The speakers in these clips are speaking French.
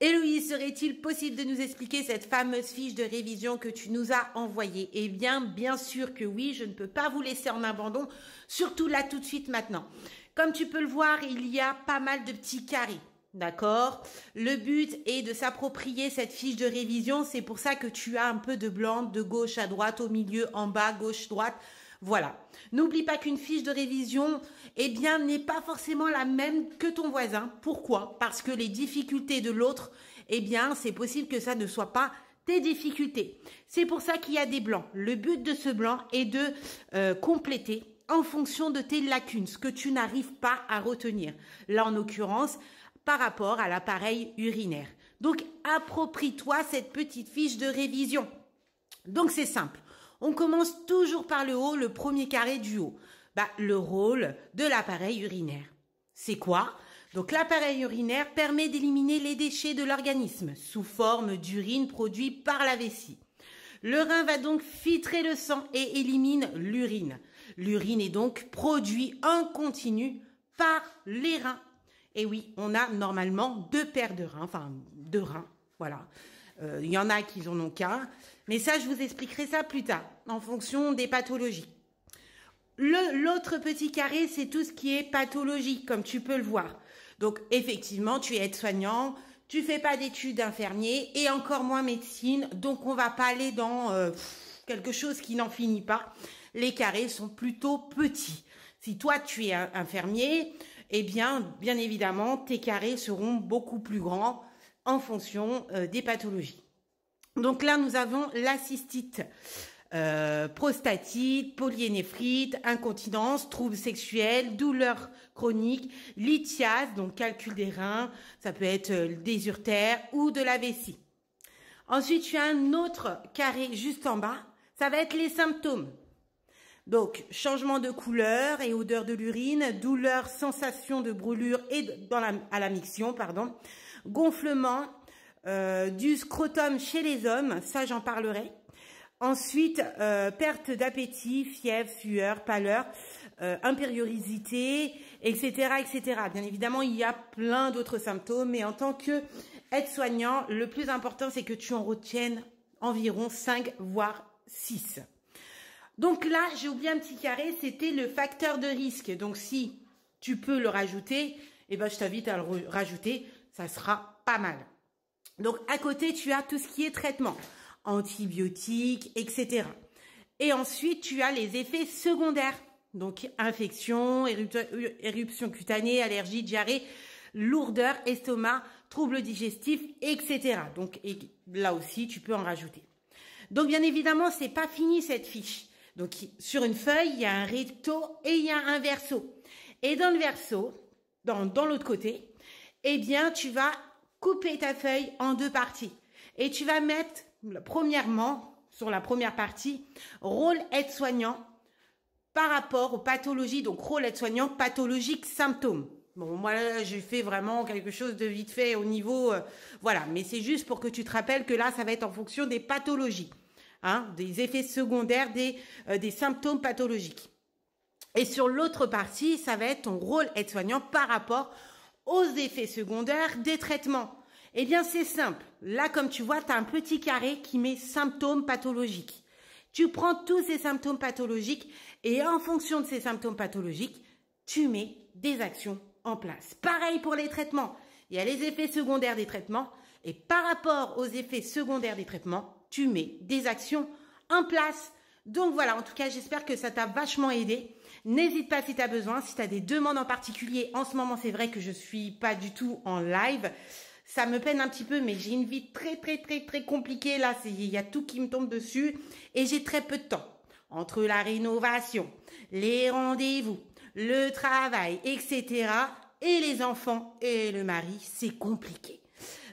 Héloïse, serait-il possible de nous expliquer cette fameuse fiche de révision que tu nous as envoyée Eh bien, bien sûr que oui, je ne peux pas vous laisser en abandon, surtout là tout de suite maintenant. Comme tu peux le voir, il y a pas mal de petits carrés. D'accord Le but est de s'approprier cette fiche de révision, c'est pour ça que tu as un peu de blanc de gauche à droite, au milieu, en bas, gauche, droite. Voilà. N'oublie pas qu'une fiche de révision, eh bien, n'est pas forcément la même que ton voisin. Pourquoi Parce que les difficultés de l'autre, eh bien, c'est possible que ça ne soit pas tes difficultés. C'est pour ça qu'il y a des blancs. Le but de ce blanc est de euh, compléter en fonction de tes lacunes, ce que tu n'arrives pas à retenir. Là, en l'occurrence, par rapport à l'appareil urinaire. Donc, approprie-toi cette petite fiche de révision. Donc, c'est simple. On commence toujours par le haut, le premier carré du haut. Bah, le rôle de l'appareil urinaire. C'est quoi Donc l'appareil urinaire permet d'éliminer les déchets de l'organisme sous forme d'urine produite par la vessie. Le rein va donc filtrer le sang et élimine l'urine. L'urine est donc produite en continu par les reins. Et oui, on a normalement deux paires de reins, enfin deux reins, voilà. Il euh, y en a qui n'en ont qu'un. Mais ça, je vous expliquerai ça plus tard, en fonction des pathologies. L'autre petit carré, c'est tout ce qui est pathologique, comme tu peux le voir. Donc, effectivement, tu es aide-soignant, tu fais pas d'études d'infirmier et encore moins médecine. Donc, on va pas aller dans euh, quelque chose qui n'en finit pas. Les carrés sont plutôt petits. Si toi, tu es infirmier, eh bien, bien évidemment, tes carrés seront beaucoup plus grands en fonction euh, des pathologies. Donc là, nous avons la cystite, euh, prostatite, polyénéphrite, incontinence, troubles sexuels, douleurs chroniques, lithiase, donc calcul des reins, ça peut être euh, des urtères ou de la vessie. Ensuite, tu as un autre carré juste en bas, ça va être les symptômes. Donc, changement de couleur et odeur de l'urine, douleur, sensation de brûlure et à la miction, pardon, gonflement euh, du scrotum chez les hommes, ça j'en parlerai. Ensuite, euh, perte d'appétit, fièvre, sueur, pâleur, euh, impériorisité etc., etc. Bien évidemment, il y a plein d'autres symptômes, mais en tant que aide-soignant, le plus important, c'est que tu en retiennes environ 5, voire 6. Donc là, j'ai oublié un petit carré, c'était le facteur de risque. Donc si tu peux le rajouter, eh ben, je t'invite à le rajouter ça sera pas mal. Donc à côté, tu as tout ce qui est traitement, antibiotiques, etc. Et ensuite, tu as les effets secondaires. Donc infection, éruption cutanée, allergie, diarrhée, lourdeur, estomac, troubles digestifs, etc. Donc là aussi, tu peux en rajouter. Donc bien évidemment, c'est pas fini cette fiche. Donc sur une feuille, il y a un recto et il y a un verso. Et dans le verso, dans, dans l'autre côté, eh bien, tu vas couper ta feuille en deux parties. Et tu vas mettre, premièrement, sur la première partie, rôle aide-soignant par rapport aux pathologies, donc rôle aide-soignant, pathologique, symptômes. Bon, moi, j'ai fait vraiment quelque chose de vite fait au niveau... Euh, voilà, mais c'est juste pour que tu te rappelles que là, ça va être en fonction des pathologies, hein, des effets secondaires, des, euh, des symptômes pathologiques. Et sur l'autre partie, ça va être ton rôle aide-soignant par rapport aux effets secondaires des traitements Eh bien, c'est simple. Là, comme tu vois, tu as un petit carré qui met symptômes pathologiques. Tu prends tous ces symptômes pathologiques et en fonction de ces symptômes pathologiques, tu mets des actions en place. Pareil pour les traitements. Il y a les effets secondaires des traitements et par rapport aux effets secondaires des traitements, tu mets des actions en place. Donc voilà, en tout cas, j'espère que ça t'a vachement aidé. N'hésite pas si tu as besoin, si tu as des demandes en particulier. En ce moment, c'est vrai que je suis pas du tout en live. Ça me peine un petit peu, mais j'ai une vie très, très, très, très compliquée. Là, il y a tout qui me tombe dessus et j'ai très peu de temps. Entre la rénovation, les rendez-vous, le travail, etc. et les enfants et le mari, c'est compliqué.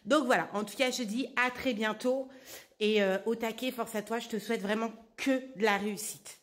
Donc voilà, en tout cas, je dis à très bientôt et euh, au taquet, force à toi, je te souhaite vraiment que de la réussite.